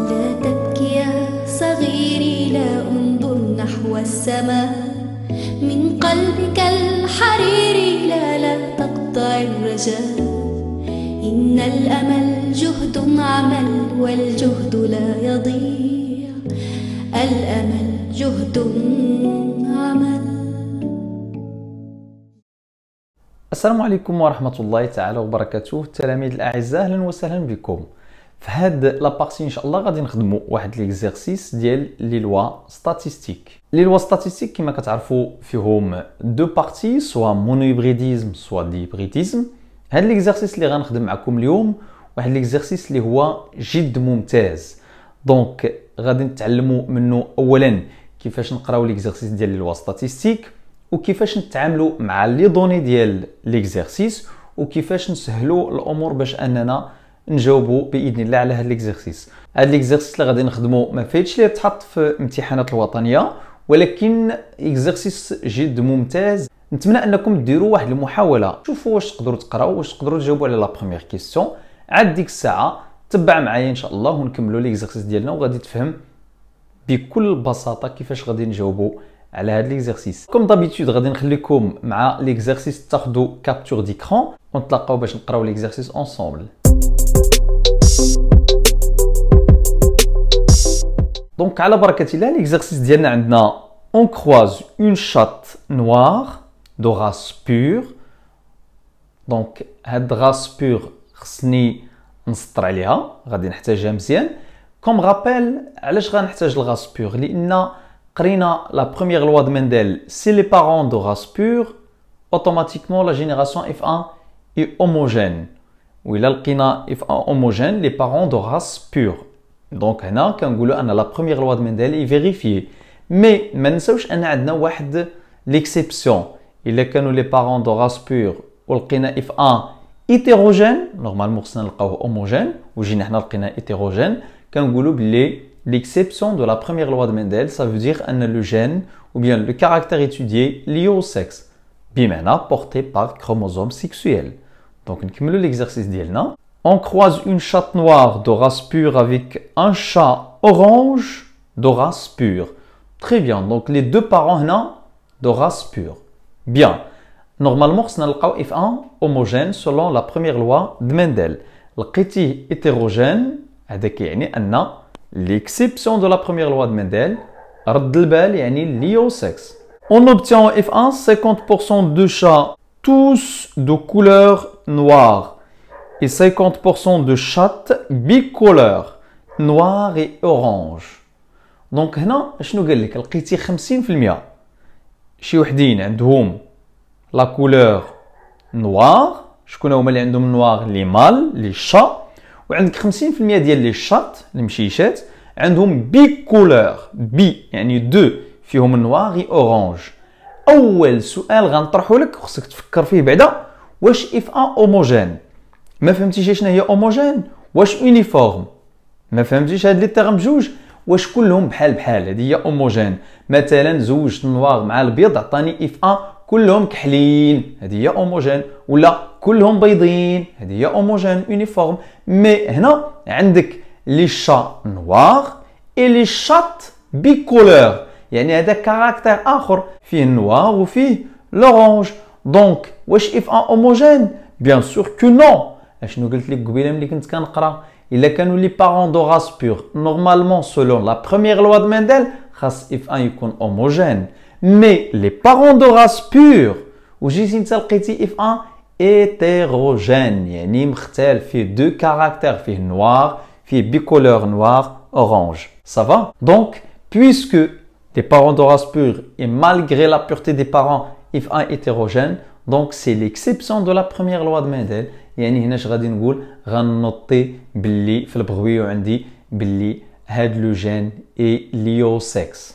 لا تبكي يا صغيري لا انظر نحو السماء من قلبك الحريري لا لا تقطع الرجاء إن الأمل جهد عمل والجهد لا يضيع الأمل جهد عمل السلام عليكم ورحمة الله تعالى وبركاته التلاميذ الأعزاء أهلا وسهلا بكم في هاد لابارتي ان شاء الله غادي نخدمو واحد ليكزيرسيس ديال لي لوا ستاتيستيك لي لوا ستاتيستيك كما كتعرفوا فيهم دو بارتي سوا مونوهيبريديزم سوا ديبريديزم هاد ليكزيرسيس اللي غنخدم معكم اليوم واحد ليكزيرسيس اللي هو جد ممتاز دونك غادي نتعلمو منو اولا كيفاش نقراو ليكزيرسيس ديال لي لوا ستاتيستيك وكيفاش نتعاملوا مع لي دوني ديال ليكزيرسيس وكيفاش نسهلوا الامور باش اننا نجاوبوا باذن الله على هاد ليكزيرسيس هاد ليكزيرسيس اللي غادي نخدمو ما فايتش اللي تحط في الامتحانات الوطنيه ولكن اكزرسيس جد ممتاز نتمنى انكم ديروا واحد المحاوله شوفوا واش تقدروا تقراو واش تقدروا تجاوبوا على لا بروميير كيسيون عاد ديك الساعه تبع معايا ان شاء الله ونكملوا ليكزيرسيس ديالنا وغادي تفهم بكل بساطه كيفاش غادي نجاوبوا على هاد ليكزيرسيس كوم دابيتود غادي نخليكم مع ليكزيرسيس تاخذوا كابتور ديكرون ونتلاقاو باش نقراو ليكزيرسيس اونصومبل Donc, à la barquette là, l'exercice vient de nous. On croise une chatte noire de race pure. Donc, cette race pure est l'Australie. Vous allez noter James vient. Comme rappel, elle est également une race pure. Il nous a la première loi de Mendel. Si les parents de race pure, automatiquement, la génération F1 est homogène où il a homogène les parents de race pure. Donc, la première loi de Mendel est vérifiée. Mais ما Si ان عندنا واحد l'exception. les parents de race pure ولقينا F1 hétérogène, normalement nous نلقاوه homogène ou le لقينا hétérogène, l'exception de la première loi de Mendel, ça veut dire le gène ou bien le caractère étudié lié au sexe, bimena porté par chromosome sexuel. Donc, nous l'exercice On croise une chatte noire race pure avec un chat orange de race pure. Très bien. Donc, les deux parents de race pure. Bien. Normalement, on un F1 homogène selon la première loi de Mendel. Le petit hétérogène, avec l'exception de la première loi de Mendel, liée au sexe. On obtient F1 50% de chats tous de couleur noire, et 50% de chatte bicolore, noire et orange. Donc, ici, je te dis que tu as 50%. Les deux ont la couleur noire, ceux qui ont la les noire sont les mâles, les chats, et les 50% des chats, les mâles, ont bicolore. couleur bicolore, les deux ont la couleur et orange. اول سؤال غنطرحه لك خصك تفكر فيه بعدا واش اف ان اوموجين ما فهمتيش شنو هي اوموجين واش يونيفورم ما فهمتيش هاد لي تيرم جوج واش كلهم بحال بحال هذه هي اوموجين مثلا زوجت النوار مع البيض عطاني اف ان كلهم كحلين هذه هي اوموجين ولا كلهم بيضين هذه هي اوموجين يونيفورم مي هنا عندك لي شا نوار اي لي شات بيكولور Il y a des caractères encore, noir ou orange. Donc, est-ce que homogène Bien sûr que non Je est que parents de pure. Normalement, selon la première loi de Mendel, F1 est homogène. Mais les parents de race pure, ils ont été hétérogènes. ont deux caractères f noir, f bicolore, noir, orange. Ça va Donc, puisque des parents de race pure et malgré la pureté des parents, if un hétérogène, donc c'est l'exception de la première loi de Mendel. Et هنا اش غادي نقول غنوطي sexe.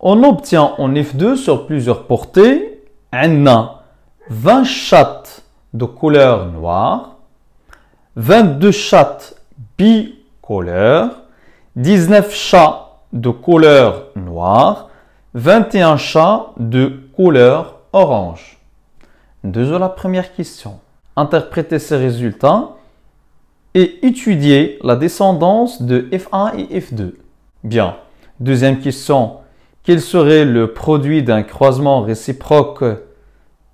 On obtient en F2 sur plusieurs portées عندنا 20 chattes de couleur noire, 22 chattes bicolores, 19 chats de couleur noire, 21 chats de couleur orange. Deux la première question. Interprétez ces résultats et étudiez la descendance de F1 et F2. Bien. Deuxième question. Quel serait le produit d'un croisement réciproque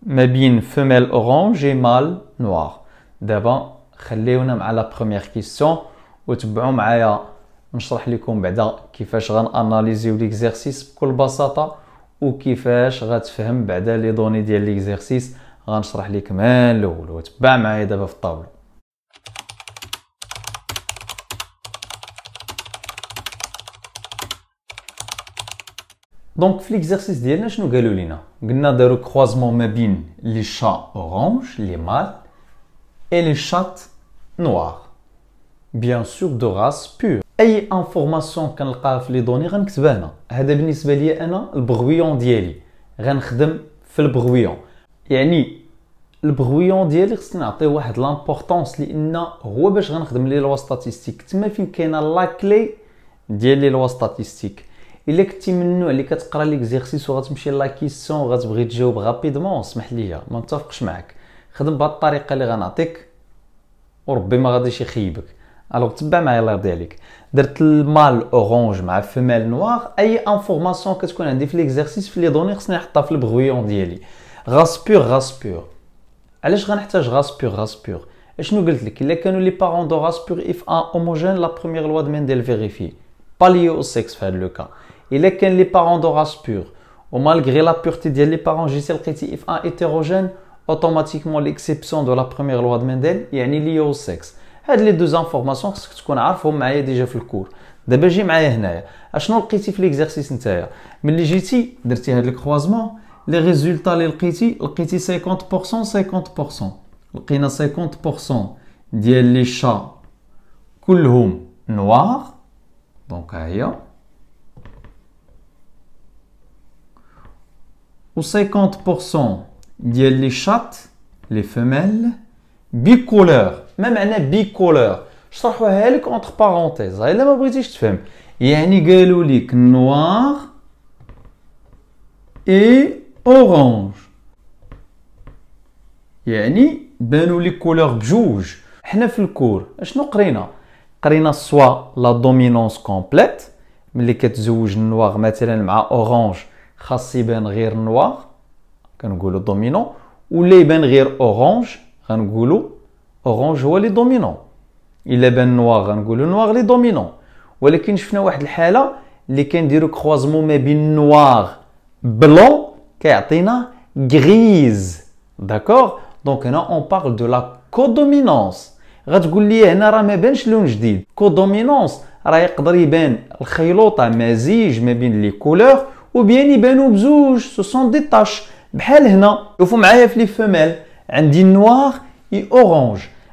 mabine femelle orange et mâle noir D'abord, à la première question. نشرح لكم بعدا كيفاش غناناليزيو ليكزيرسيس بكل بساطه وكيفاش غتفهم بعدا لي دوني ديال ليكزيرسيس غنشرح لك من الاول وتبع معايا دابا في الطاوله دونك في ليكزارسيس ديالنا شنو قالوا لينا قلنا داروا كروازمون ما بين لي شا اورانج لي مال اي لي شات نوار بيان سور دو راس بور اي انفورماسيون كنلقاها في لي دوني غنكتبها هنا هذا بالنسبه لي انا البغويون ديالي غنخدم في البغويون يعني البغويون ديالي خصني نعطيه واحد لامبورطونس لان هو باش غنخدم لي لوا ستاتيستيك تما فين كاينه لا كلي ديال لي لوا ستاتيستيك الا كنتي من النوع اللي كتقرا ليكزيرسيس وغتمشي لا كيسيون وغتبغي تجاوب غابيدمون سمح ليا ما نتفقش معاك خدم بهاد الطريقه اللي غنعطيك وربي ما غاديش يخيبك الوغ تبع معايا الله يرضي عليك D'être le mâle orange, la femelle noire, ayez une information qui est en train de faire l'exercice pour donner ce bruit. Race pure, race pure. Alors, je vais vous donner une phrase pure, race pure. Je vous dis que les parents de race pure F1 homogène, la première loi de Mendel vérifie. Pas lié au sexe, c'est le cas. Et les parents de race pure, malgré la pureté des parents, j'ai dit que hétérogène, automatiquement l'exception de la première loi de Mendel est liée au sexe cest les deux informations que tu connais déjà dans le cours. Je les ai mises ici, pour que vous les dans l'exercice. Quand vous le croisement, les résultats que sont 50% 50%. On 50% des chats, tous noirs. Donc ici. Et 50% des chats, les femelles, bicolores. ما معنى بيك كولور شرحوها لك اونتر بارونتيز الا ما بغيتيش تفهم يعني قالوا لك نوار اي اورانج يعني بانوا لي كولور بجوج حنا في الكور اشنو قرينا قرينا سوا لا دومينونس كومبليت ملي كتزوج النوار مثلا مع اورانج خاص يبان غير نوار كنقولوا دومينون ولا يبان غير اورانج غنقولوا اورانج هو لي دومينون الا بان نواغ غنقولو نواغ لي دومينون ولكن شفنا واحد الحاله اللي كنديرو كروازمون ما بين نواغ بلون كيعطينا غريز داكور دونك هنا اون بارل دو لا كودومينونس غتقول لي هنا راه ما بانش لون جديد كودومينونس راه يقدر يبان الخيلوطه مزيج ما بين لي كولور وبيان يبانو بزوج سو سون دي طاش بحال هنا شوفوا معايا في لي فوميل عندي نوار اي اورانج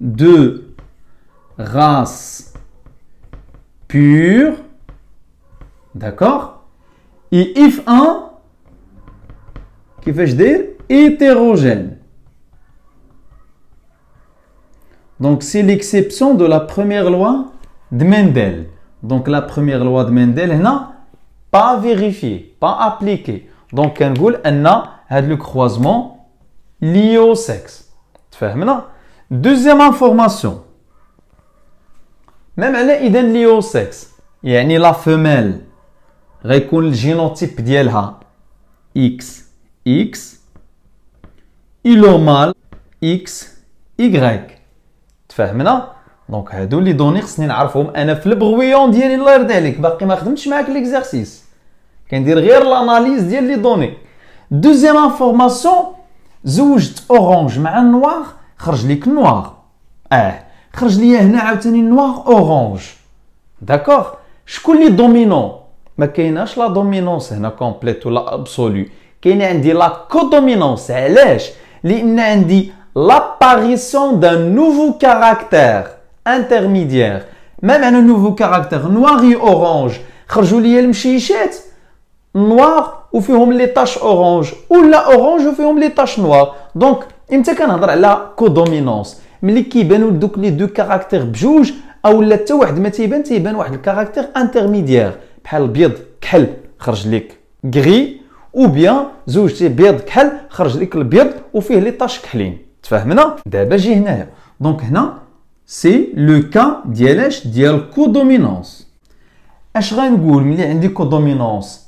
de race pure. D'accord Et if1, qui fait je dire hétérogène. Donc c'est l'exception de la première loi de Mendel. Donc la première loi de Mendel elle n'a pas vérifié, pas appliqué. Donc elle n'a le croisement lié au sexe. Tu fais Deuxième information. Même elle est identique au sexe. la femelle le génotype ديالها X X et le mâle X Y تفهمنا دونك هادو لي دوني خصني نعرفهم انا في ديالي الله يرضي عليك باقي ما خدمتش معاك كندير غير لاناليز ديال لي دوني دوزيام انفورماسيون زوجت اورانج مع je c'est noir. Je noir-orange. D'accord Je suis dominant. Mais je suis qui Je la complète ou absolue. Il y a une co est Je suis dominant. Je suis dominant. Je suis dominant. nouveau caractère orange وفيهم لي طاش اورانج ولا اورانج وفيهم لي طاش نوار دونك امتى كنهضر على كودومينونس ملي كيبانوا دوك لي دو كاركتير بجوج او لا حتى واحد ما تيبان تيبان واحد الكاركتير انترميديير بحال البيض كحل خرج لك غري او بيان زوج تي بيض كحل خرج لك البيض وفيه لي طاش كحلين تفاهمنا دابا جي هنايا دونك هنا سي لو كا ديال اش ديال كودومينونس اش غنقول ملي عندي كودومينونس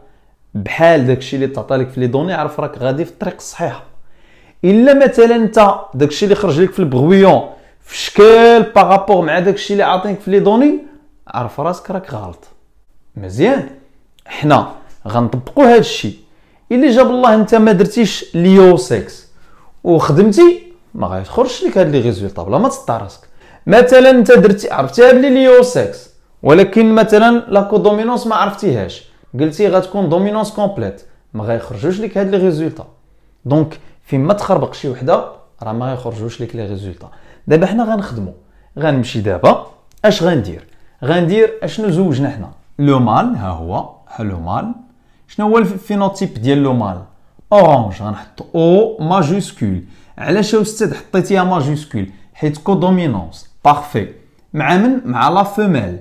بحال داكشي اللي تعطى لك في لي دوني عرف راك غادي في الطريق الصحيحه الا مثلا انت داكشي اللي خرج لك في البغويون في شكل بارابور مع داكشي اللي عاطينك في لي دوني عرف راسك راك غلط مزيان حنا غنطبقوا هذا الشيء الا جاب الله انت ما درتيش ليو سيكس وخدمتي ما غيخرجش لك هاد لي ريزولطا بلا ما تسطع راسك مثلا انت درتي عرفتيها بلي ليو سيكس ولكن مثلا لا كودومينونس ما عرفتيهاش قلتي غتكون دومينونس كومبليت ما غيخرجوش لك هاد لي ريزولطا دونك فين ما تخربق شي وحده راه ما غيخرجوش لك لي ريزولطا دابا حنا غنخدمو غنمشي دابا اش غندير غندير اشنو زوجنا حنا لو مال ها هو ها لو مال شنو هو الفينوتيب ديال لو مال اورانج غنحط او ماجوسكول علاش استاذ حطيتيها ماجوسكول حيت كو دومينونس بارفي مع من مع لا فوميل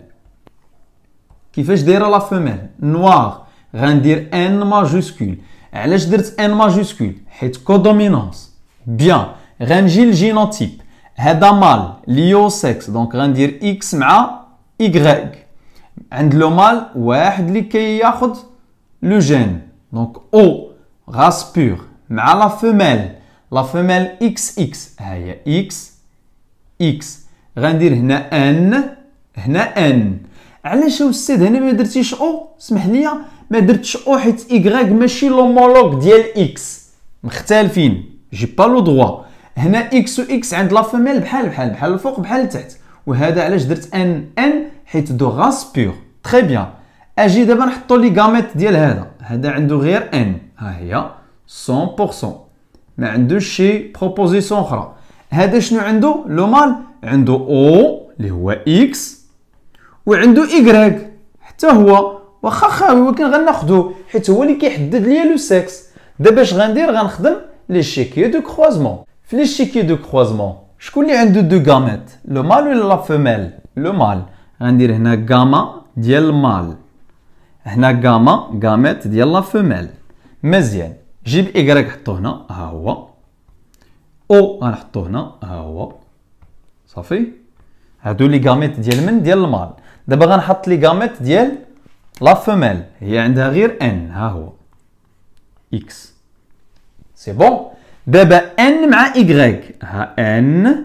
qui fait la femelle Noir. rendir N majuscule. elle N majuscule Bien, Rendir le génotype. est mâle, au sexe. Donc X MA Y. Pour le mâle, qui le gène. Donc O, race pure. à la femelle. La femelle XX. elle X, X. On ah, N, N. علاش استاذ هنا ما درتيش او سمح لي ما درتش او حيت ايغريك ماشي لومولوغ ديال اكس مختلفين جي با لو دووا هنا اكس و اكس عند لا فيميل بحال بحال بحال الفوق بحال التحت وهذا علاش درت ان ان حيت دو غاس بيغ تري بيان اجي دابا نحطو لي غاميت ديال هذا هذا عنده غير ان ها هي 100% ما عندوش شي بروبوزيسيون اخرى هذا شنو عنده لو مال عنده او اللي هو اكس وعندو إيكغيك حتى هو واخا خاوي ولكن غناخدو حيت هو اللي كيحدد ليا لو سيكس دابا اش غندير غنخدم لي شيكي دو كخوازمون في لي شيكي دو كخوازمون شكون اللي عنده دو غاميت لو مال ولا لا فيميل لو مال غندير هنا غاما ديال المال هنا غاما غاميت ديال لا فيميل مزيان جيب إكراك حطو هنا ها هو او غنحطو هنا ها هو صافي هادو لي غاميت ديال من ديال المال دابا غنحط لي غاميت ديال لا فوميل هي عندها غير ان ها هو اكس سي بون دابا ان مع ايغريك ها ان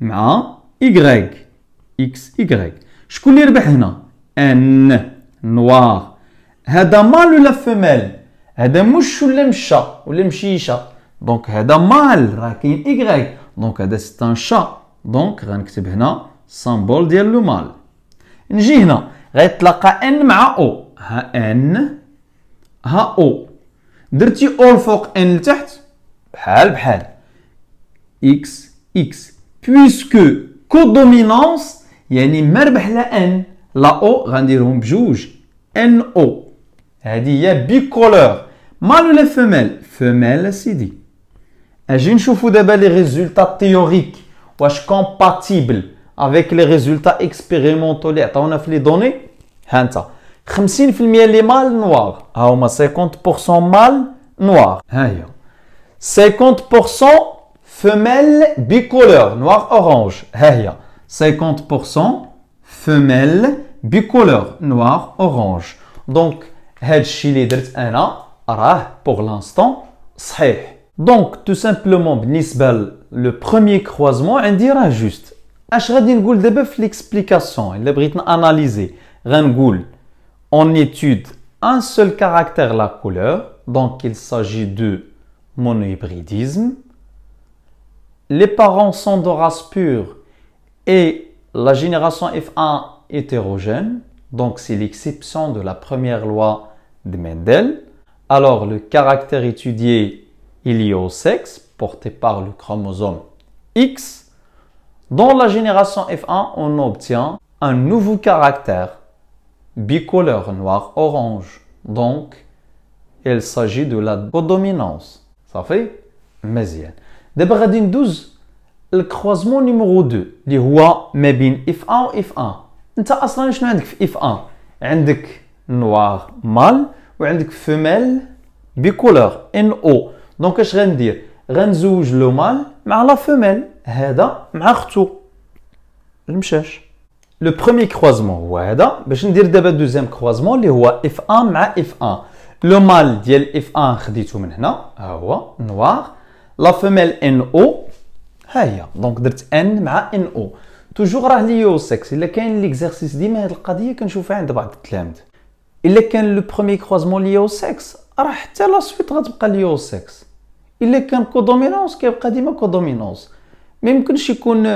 مع ايغريك اكس ايغريك شكون اللي ربح هنا ان نوار هذا مال ولا فوميل هذا مش ولا مشى ولا مشيشه دونك هذا مال راه كاين ايغريك دونك هذا سيت ان شا دونك غنكتب هنا سامبول ديال لو مال نجي هنا غيتلاقى ان مع او ها ان ها او درتي او لفوق ان لتحت بحال بحال اكس اكس بويسكو كو دومينونس يعني مربح لا ان لا او غنديرهم بجوج ان او هذه هي كولور مال ولا فمال فمال سيدي اجي نشوفو دابا لي ريزولطا تيوريك واش كومباتيبل avec les résultats expérimentaux on a fait les données, données 50% mâles mâles noir 50% mâles noirs. 50% femelle bicolores. noir orange 50% femelles bicolores. noir orange donc pour l'instant c'est. donc tout simplement le premier croisement on dira juste اش غادي نقول l'explication, et ليكسبليكاسيون الا بغيت on étude un seul caractère la couleur donc il s'agit de monohybridisme les parents sont de race pure et la génération F1 hétérogène donc c'est l'exception de la première loi de Mendel alors le caractère étudié il est lié au sexe porté par le chromosome X dans la génération F1, on obtient un nouveau caractère bicolore noir-orange. Donc, il s'agit de la dominance Ça fait maisienne De Bradine 12, le croisement numéro 2, qui rois mais F1 et F1. Tu F1. عندك noir mâle et femelle bicolore NO. Donc, je vais dire, je vais le mâle, mais la femelle. هذا مع اختو المشاش لو بروميي كروزمون هو هذا باش ندير دابا دوزيام كروزمون اللي هو اف ان مع اف ان لو مال ديال اف ان خديته من هنا ها هو نوار لا فيميل ان او ها هي دونك درت ان مع ان او توجور راه لي او سكس الا كاين ليكزارسيس ديما هاد القضيه كنشوفها عند بعض التلامذ الا كان لو بروميي كروزمون لي او سكس راه حتى لا سويت غتبقى لي او سكس الا كان كودومينونس كيبقى ديما كودومينونس Même si on a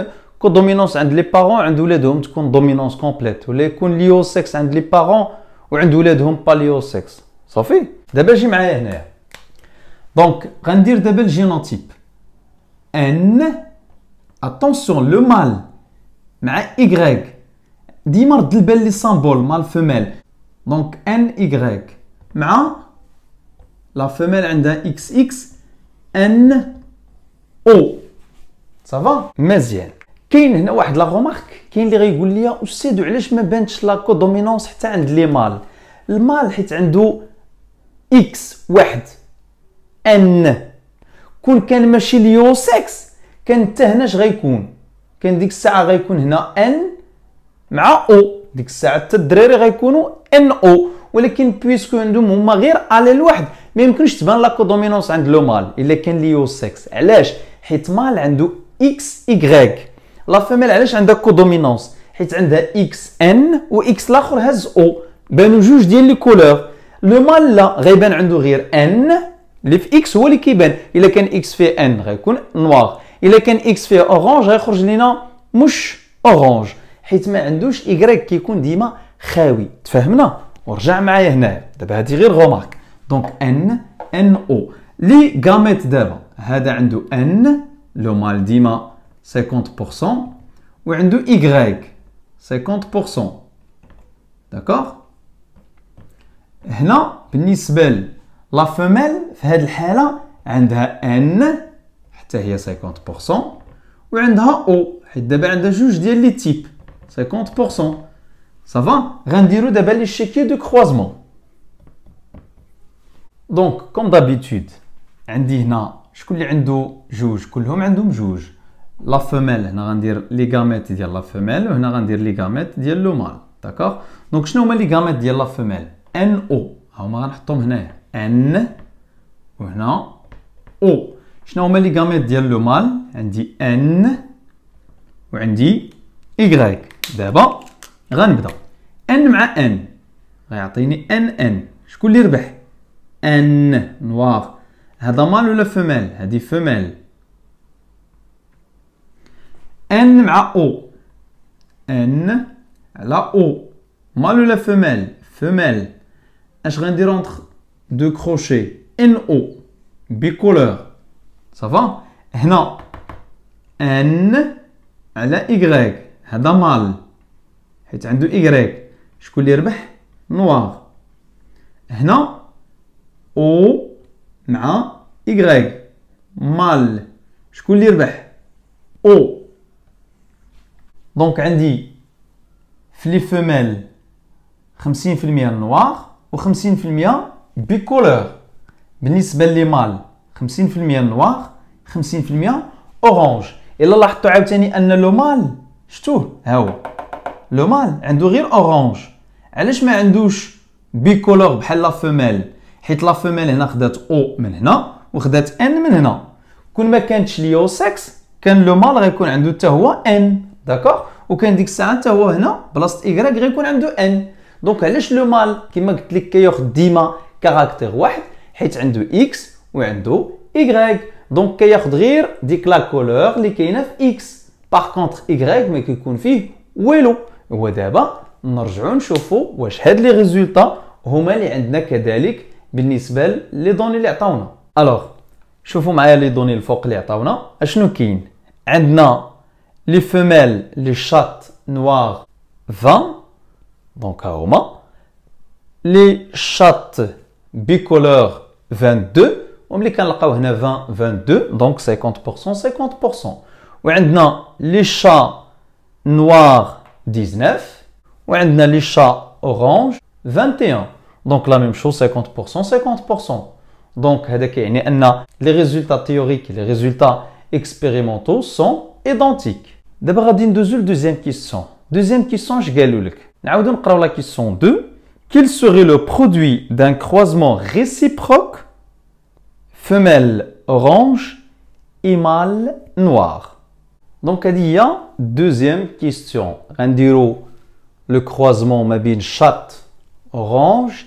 une dominance entre les parents, on a une dominance complète. Ou si on liée au sexe entre les parents, ou on a une liée au sexe. Ça fait Je vais vous Donc, je vais vous dire génotype. N, attention, le mâle, il y Dites-moi Y. Il y a mâle-femelle. Donc, N, Y. La femelle est un XX, N, O. صافا مزيان كاين هنا واحد لا غومارك كاين اللي غيقول لي استاذ علاش ما بانتش لا كودومينونس حتى عند لي مال المال حيت عنده اكس واحد ان كون كان ماشي ليو سكس كان حتى هنا اش غيكون كان ديك الساعه غيكون هنا ان مع او ديك الساعه حتى الدراري غيكونوا ان او ولكن بويسكو عندهم هما غير على واحد ما يمكنش تبان لا كودومينونس عند لو مال الا كان ليو سكس علاش حيت مال عنده اكس Y لا فيميل علاش عندها كودومينونس حيت عندها اكس ان واكس الاخر هز او بانوا جوج ديال لي كولور لو مال لا غيبان عنده غير ان اللي في اكس هو اللي كيبان الا كان اكس فيه ان غيكون نوار الا كان اكس فيه اورانج غيخرج لينا مش اورانج حيت ما عندوش Y كيكون ديما خاوي تفهمنا ورجع معايا هنا دابا هذه غير غومارك دونك ان ان او لي غاميت دابا هذا عنده ان le mâle dima 50% ou Y 50% d'accord هنا بالنسبة لا في هذه الحالة عندها N حتى هي 50% وعندها O حيت دابا عندها جوج ديال لي تيب 50% صافا غنديرو دابا لي شيكي دو Donc, دونك كوم دابيتود عندي هنا شكون اللي عنده جوج كلهم عندهم جوج لا فيميل هنا غندير غاميت ديال لا فيميل وهنا غندير غاميت ديال لو مال داكوغ دونك شنو هما غاميت ديال لا فيميل ان او هما غنحطهم هنايا ان وهنا او شنو هما غاميت ديال لو مال عندي ان وعندي ايغريك دابا غنبدا ان مع ان غيعطيني ان ان شكون اللي ربح ان نوار هذا مال ولا فمال هذه فمال ان مع او ان على او مال ولا فمال فمال اش غندير اونتر دو كروشي ان او بيكولور صافا هنا ان على ايغريك هذا مال حيت عنده ايغريك شكون اللي ربح نوار هنا او مع y مال شكون اللي يربح أو دونك عندي في لي فيميل 50% نوار و 50% بيكولور بالنسبة لي مال 50% نوار 50% اورانج الا لاحظتوا عاوتاني ان لو مال شتوه ها هو لو مال عنده غير اورانج علاش ما عندوش بيكولور بحال لا فيميل حيت لا فيميل هنا خدات او من هنا وخدات ان من هنا كون ما كانتش ليو سكس كان لو مال غيكون عنده حتى هو ان داكوغ وكان ديك الساعه حتى هو هنا بلاصه ايكغيك غيكون عنده ان دونك علاش لو مال كما قلت لك كياخذ ديما كاركتر واحد حيت عنده اكس وعنده ايكغيك دونك كياخذ غير ديك لا كولور اللي كاينه في اكس باغ كونتر ايكغيك ما كيكون فيه والو ودابا نرجعو نشوفو واش هاد لي ريزولطا هما اللي عندنا كذلك Alors, les vais les données. Alors, je vais vous donner les données. Nous avons les femelles, les chattes noires, 20. Donc, à un Les chattes bicolores, 22. Nous avons 20-22. Donc, 50%-50%. Nous avons les chats noirs, 19. Nous avons les chats orange, 21. Donc la même chose, 50%, 50%. Donc les résultats théoriques et les résultats expérimentaux sont identiques. D'abord, la deuxième question. Deuxième question, je vais la question 2. Quel serait le produit d'un croisement réciproque femelle orange et mâle noir Donc, il y a deuxième question. dire le croisement mabine chat orange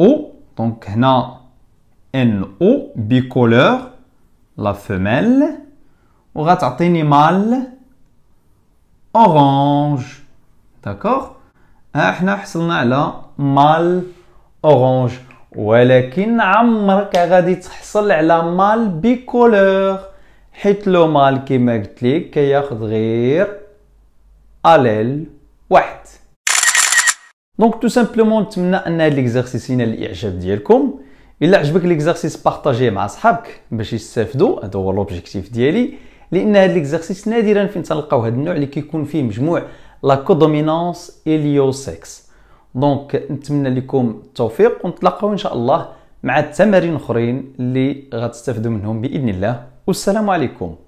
O دونك هنا ان او بيكولور لا فيميل وغتعطيني مال orange. داكوغ احنا حصلنا على مال اورانج ولكن عمرك غادي تحصل على مال بيكولور حيت لو مال كيما قلت لك كياخذ غير اليل واحد دونك تو سامبلومون نتمنى ان هاد ليكزارسيس ينال الاعجاب ديالكم الا عجبك ليكزارسيس بارطاجيه مع صحابك باش يستافدوا هذا هو لوبجيكتيف ديالي لان هاد ليكزارسيس نادرا فين تلقاو هاد النوع اللي كيكون فيه مجموع لا كودومينونس اليو سيكس دونك نتمنى لكم التوفيق ونتلاقاو ان شاء الله مع تمارين اخرين اللي غتستافدوا منهم باذن الله والسلام عليكم